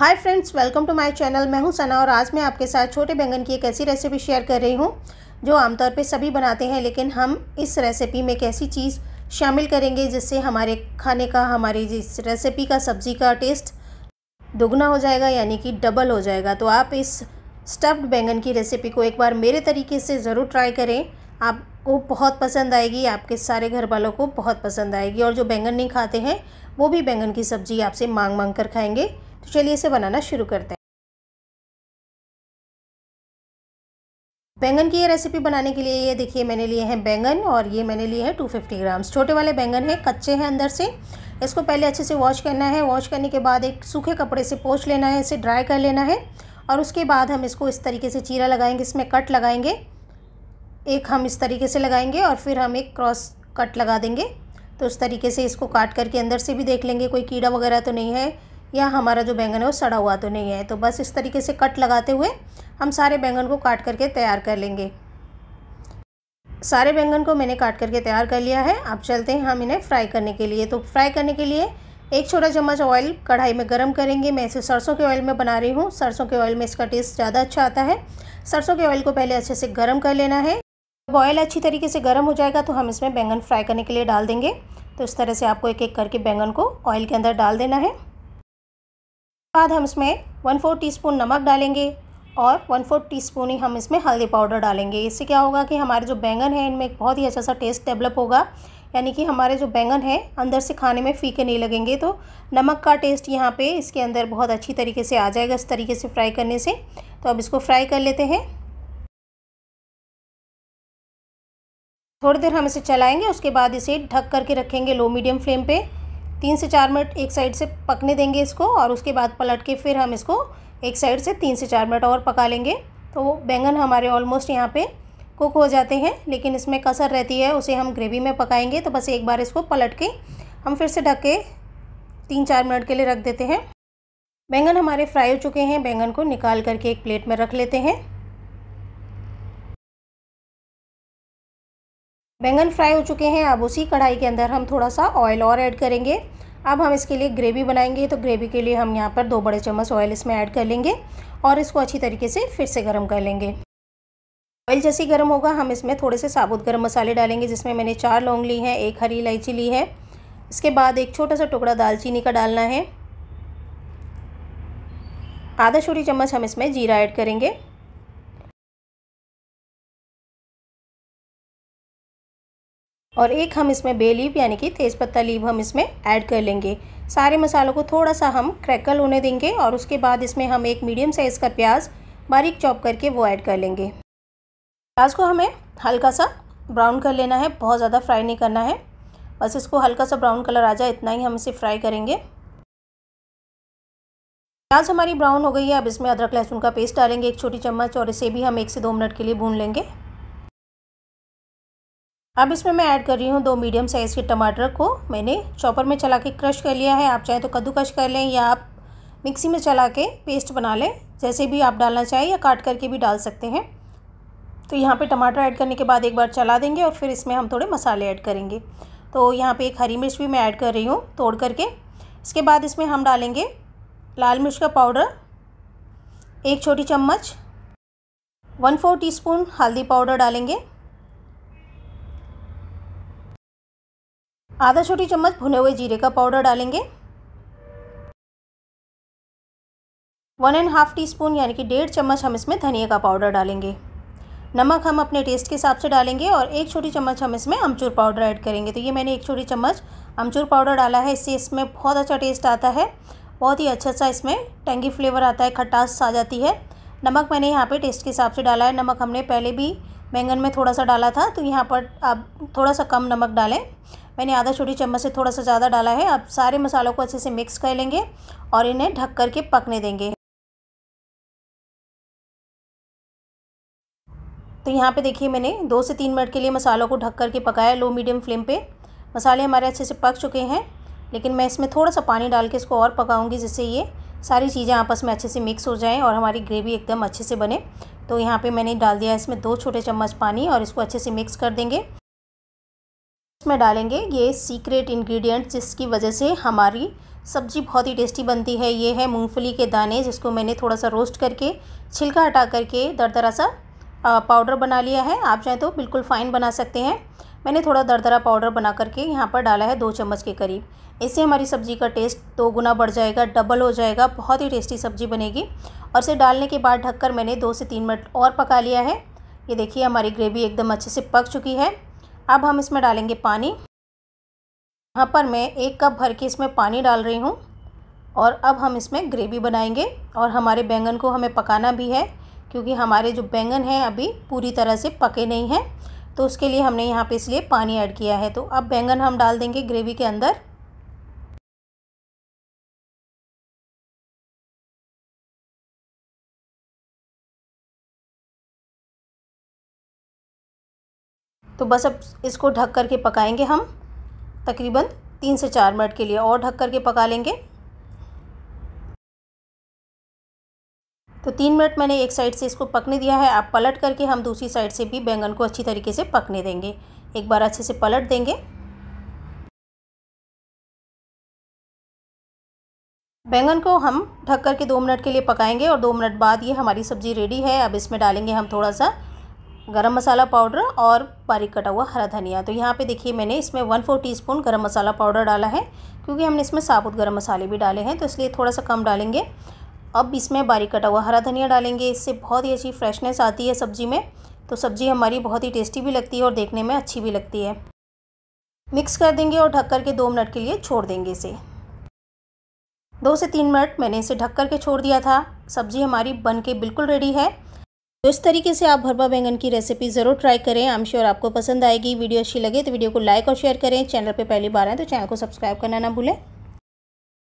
hi friends welcome to my channel मैं हूं सना और आज मैं आपके साथ छोटे बैंगन की एक ऐसी रेसिपी शेयर कर रही हूं जो आमतौर पे सभी बनाते हैं लेकिन हम इस रेसिपी में एक ऐसी चीज़ शामिल करेंगे जिससे हमारे खाने का हमारी जिस रेसिपी का सब्ज़ी का टेस्ट दोगुना हो जाएगा यानी कि डबल हो जाएगा तो आप इस स्टफ्ड बैंगन की रेसिपी को एक बार मेरे तरीके से ज़रूर ट्राई करें आपको बहुत पसंद आएगी आपके सारे घर वालों को बहुत पसंद आएगी और जो बैंगन नहीं खाते हैं वो भी बैंगन की सब्ज़ी आपसे मांग मांग कर खाएँगे तो चलिए इसे बनाना शुरू करते हैं बैंगन की ये रेसिपी बनाने के लिए ये देखिए मैंने लिए हैं बैंगन और ये मैंने लिए हैं 250 ग्राम्स छोटे वाले बैंगन हैं कच्चे हैं अंदर से इसको पहले अच्छे से वॉश करना है वॉश करने के बाद एक सूखे कपड़े से पोछ लेना है इसे ड्राई कर लेना है और उसके बाद हम इसको इस तरीके से चीरा लगाएंगे इसमें कट लगाएंगे एक हम इस तरीके से लगाएंगे और फिर हम एक क्रॉस कट लगा देंगे तो उस तरीके से इसको काट करके अंदर से भी देख लेंगे कोई कीड़ा वगैरह तो नहीं है या हमारा जो बैंगन है वो सड़ा हुआ तो नहीं है तो बस इस तरीके से कट लगाते हुए हम सारे बैंगन को काट करके तैयार कर लेंगे सारे बैंगन को मैंने काट करके तैयार कर लिया है अब चलते हैं हम इन्हें फ्राई करने के लिए तो फ्राई करने के लिए एक छोटा चम्मच ऑयल कढ़ाई में गरम करेंगे मैं इसे सरसों के ऑयल में बना रही हूँ सरसों के ऑयल में इसका टेस्ट ज़्यादा अच्छा आता है सरसों के ऑयल को पहले अच्छे से गर्म कर लेना है जब ऑयल अच्छी तरीके से गर्म हो जाएगा तो हम इसमें बैंगन फ्राई करने के लिए डाल देंगे तो इस तरह से आपको एक एक करके बैंगन को ऑयल के अंदर डाल देना है बाद हम इसमें वन फोर टीस्पून नमक डालेंगे और वन फोर टी स्पून ही हम इसमें हल्दी पाउडर डालेंगे इससे क्या होगा कि हमारे जो बैंगन है इनमें एक बहुत ही अच्छा सा टेस्ट डेवलप होगा यानी कि हमारे जो बैंगन है अंदर से खाने में फीके नहीं लगेंगे तो नमक का टेस्ट यहाँ पे इसके अंदर बहुत अच्छी तरीके से आ जाएगा इस तरीके से फ्राई करने से तो अब इसको फ्राई कर लेते हैं थोड़ी देर हम इसे चलाएंगे उसके बाद इसे ढक करके रखेंगे लो मीडियम फ्लेम पर तीन से चार मिनट एक साइड से पकने देंगे इसको और उसके बाद पलट के फिर हम इसको एक साइड से तीन से चार मिनट और पका लेंगे तो बैंगन हमारे ऑलमोस्ट यहाँ पे कुक हो जाते हैं लेकिन इसमें कसर रहती है उसे हम ग्रेवी में पकाएंगे तो बस एक बार इसको पलट के हम फिर से ढक के तीन चार मिनट के लिए रख देते हैं बैंगन हमारे फ्राई हो चुके हैं बैंगन को निकाल करके एक प्लेट में रख लेते हैं बैंगन फ्राई हो चुके हैं अब उसी कढ़ाई के अंदर हम थोड़ा सा ऑयल और ऐड करेंगे अब हम इसके लिए ग्रेवी बनाएंगे तो ग्रेवी के लिए हम यहाँ पर दो बड़े चम्मच ऑयल इसमें ऐड कर लेंगे और इसको अच्छी तरीके से फिर से गर्म कर लेंगे ऑयल जैसे गर्म होगा हम इसमें थोड़े से साबुत गर्म मसाले डालेंगे जिसमें मैंने चार लौंग ली हैं एक हरी इलायची ली है इसके बाद एक छोटा सा टुकड़ा दालचीनी का डालना है आधा छोटी चम्मच हम इसमें जीरा ऐड करेंगे और एक हम इसमें बे लीव यानी कि तेज़पत्ता लीव हम इसमें ऐड कर लेंगे सारे मसालों को थोड़ा सा हम क्रैकल होने देंगे और उसके बाद इसमें हम एक मीडियम साइज़ का प्याज बारीक चॉप करके वो ऐड कर लेंगे प्याज को हमें हल्का सा ब्राउन कर लेना है बहुत ज़्यादा फ्राई नहीं करना है बस इसको हल्का सा ब्राउन कलर आ जाए इतना ही हम इसे फ्राई करेंगे प्याज हमारी ब्राउन हो गई है अब इसमें अदरक लहसुन का पेस्ट डालेंगे एक छोटी चम्मच और इसे भी हम एक से दो मिनट के लिए भून लेंगे अब इसमें मैं ऐड कर रही हूँ दो मीडियम साइज़ के टमाटर को मैंने चॉपर में चला के क्रश कर लिया है आप चाहे तो कश कर लें या आप मिक्सी में चला के पेस्ट बना लें जैसे भी आप डालना चाहिए या काट करके भी डाल सकते हैं तो यहाँ पे टमाटर ऐड करने के बाद एक बार चला देंगे और फिर इसमें हम थोड़े मसाले ऐड करेंगे तो यहाँ पे एक हरी मिर्च भी मैं ऐड कर रही हूँ तोड़ करके इसके बाद इसमें हम डालेंगे लाल मिर्च का पाउडर एक छोटी चम्मच वन फोर टीस्पून हल्दी पाउडर डालेंगे आधा छोटी चम्मच भुने हुए जीरे का पाउडर डालेंगे one and half teaspoon यानी कि डेढ़ चम्मच हम इसमें धनिया का पाउडर डालेंगे नमक हम अपने टेस्ट के हिसाब से डालेंगे और एक छोटी चम्मच हम इसमें अमचूर पाउडर ऐड करेंगे तो ये मैंने एक छोटी चम्मच अमचूर पाउडर डाला है इससे इसमें बहुत अच्छा टेस्ट आता है बहुत ही अच्छा सा इसमें टेंगी फ्लेवर आता है खटास आ जाती है नमक मैंने यहाँ पर टेस्ट के हिसाब से डाला है नमक हमने पहले भी बैंगन में थोड़ा सा डाला था तो यहाँ पर आप थोड़ा सा कम नमक डालें मैंने आधा छोटी चम्मच से थोड़ा सा ज़्यादा डाला है अब सारे मसालों को अच्छे से मिक्स कर लेंगे और इन्हें ढक कर के पकने देंगे तो यहाँ पे देखिए मैंने दो से तीन मिनट के लिए मसालों को ढक कर के पकाया लो मीडियम फ्लेम पे मसाले हमारे अच्छे से पक चुके हैं लेकिन मैं इसमें थोड़ा सा पानी डाल के इसको और पकाऊंगी जिससे ये सारी चीज़ें आपस में अच्छे से मिक्स हो जाएं और हमारी ग्रेवी एकदम अच्छे से बने तो यहाँ पे मैंने डाल दिया इसमें दो छोटे चम्मच पानी और इसको अच्छे से मिक्स कर देंगे इसमें डालेंगे ये सीक्रेट इंग्रेडिएंट जिसकी वजह से हमारी सब्ज़ी बहुत ही टेस्टी बनती है ये है मूंगफली के दाने जिसको मैंने थोड़ा सा रोस्ट करके छिलका हटा करके दरदरा सा पाउडर बना लिया है आप चाहें तो बिल्कुल फ़ाइन बना सकते हैं मैंने थोड़ा दरदरा पाउडर बना करके यहाँ पर डाला है दो चम्मच के करीब इससे हमारी सब्ज़ी का टेस्ट दो गुना बढ़ जाएगा डबल हो जाएगा बहुत ही टेस्टी सब्ज़ी बनेगी और इसे डालने के बाद ढककर मैंने दो से तीन मिनट और पका लिया है ये देखिए हमारी ग्रेवी एकदम अच्छे से पक चुकी है अब हम इसमें डालेंगे पानी यहाँ पर मैं एक कप भर के इसमें पानी डाल रही हूँ और अब हम इसमें ग्रेवी बनाएंगे और हमारे बैंगन को हमें पकाना भी है क्योंकि हमारे जो बैंगन हैं अभी पूरी तरह से पके नहीं हैं तो उसके लिए हमने यहाँ पे इसलिए पानी ऐड किया है तो अब बैंगन हम डाल देंगे ग्रेवी के अंदर तो बस अब इसको ढक करके पकाएँगे हम तकरीबन तीन से चार मिनट के लिए और ढक करके पका लेंगे तो तीन मिनट मैंने एक साइड से इसको पकने दिया है आप पलट करके हम दूसरी साइड से भी बैंगन को अच्छी तरीके से पकने देंगे एक बार अच्छे से पलट देंगे बैंगन को हम ढक कर के दो मिनट के लिए पकाएंगे और दो मिनट बाद ये हमारी सब्ज़ी रेडी है अब इसमें डालेंगे हम थोड़ा सा गरम मसाला पाउडर और बारीक कटा हुआ हरा धनिया तो यहाँ पे देखिए मैंने इसमें वन फोर टी स्पून गर्म मसाला पाउडर डाला है क्योंकि हमने इसमें साबुत गर्म मसाले भी डाले हैं तो इसलिए थोड़ा सा कम डालेंगे अब इसमें बारीक कटा हुआ हरा धनिया डालेंगे इससे बहुत ही अच्छी फ्रेशनेस आती है सब्ज़ी में तो सब्ज़ी हमारी बहुत ही टेस्टी भी लगती है और देखने में अच्छी भी लगती है मिक्स कर देंगे और ढक कर के दो मिनट के लिए छोड़ देंगे इसे दो से तीन मिनट मैंने इसे ढक कर के छोड़ दिया था सब्ज़ी हमारी बन के बिल्कुल रेडी है तो इस तरीके से आप भरवा बैंगन की रेसिपी ज़रूर ट्राई करें आई एम श्योर आपको पसंद आएगी वीडियो अच्छी लगे तो वीडियो को लाइक और शेयर करें चैनल पर पहली बार आए तो चैनल को सब्सक्राइब करना ना भूलें